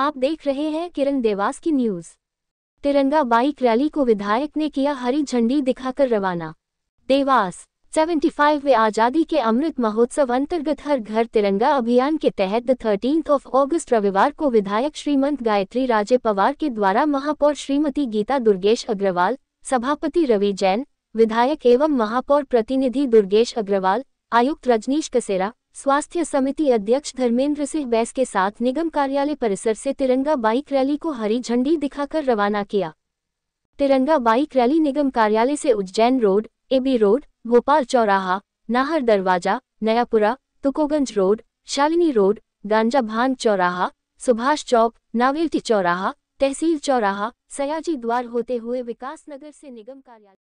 आप देख रहे हैं किरण देवास की न्यूज तिरंगा बाइक रैली को विधायक ने किया हरी झंडी दिखाकर रवाना देवास 75वें आज़ादी के अमृत महोत्सव अंतर्गत हर घर तिरंगा अभियान के तहत थर्टीन ऑफ अगस्त रविवार को विधायक श्रीमंत गायत्री राजे पवार के द्वारा महापौर श्रीमती गीता दुर्गेश अग्रवाल सभापति रवि जैन विधायक एवं महापौर प्रतिनिधि दुर्गेश अग्रवाल आयुक्त रजनीश कसेरा स्वास्थ्य समिति अध्यक्ष धर्मेंद्र सिंह बैस के साथ निगम कार्यालय परिसर से तिरंगा बाइक रैली को हरी झंडी दिखाकर रवाना किया तिरंगा बाइक रैली निगम कार्यालय से Ujjain road AB road Bhopal चौराहा नाहर दरवाजा नयापुरा तुकोगंज रोड शालिनी रोड गांजा भान चौराहा सुभाष चौक नावेल्टी चौराहा तहसील चौराहा सयाजी द्वार होते हुए विकास नगर से निगम कार्यालय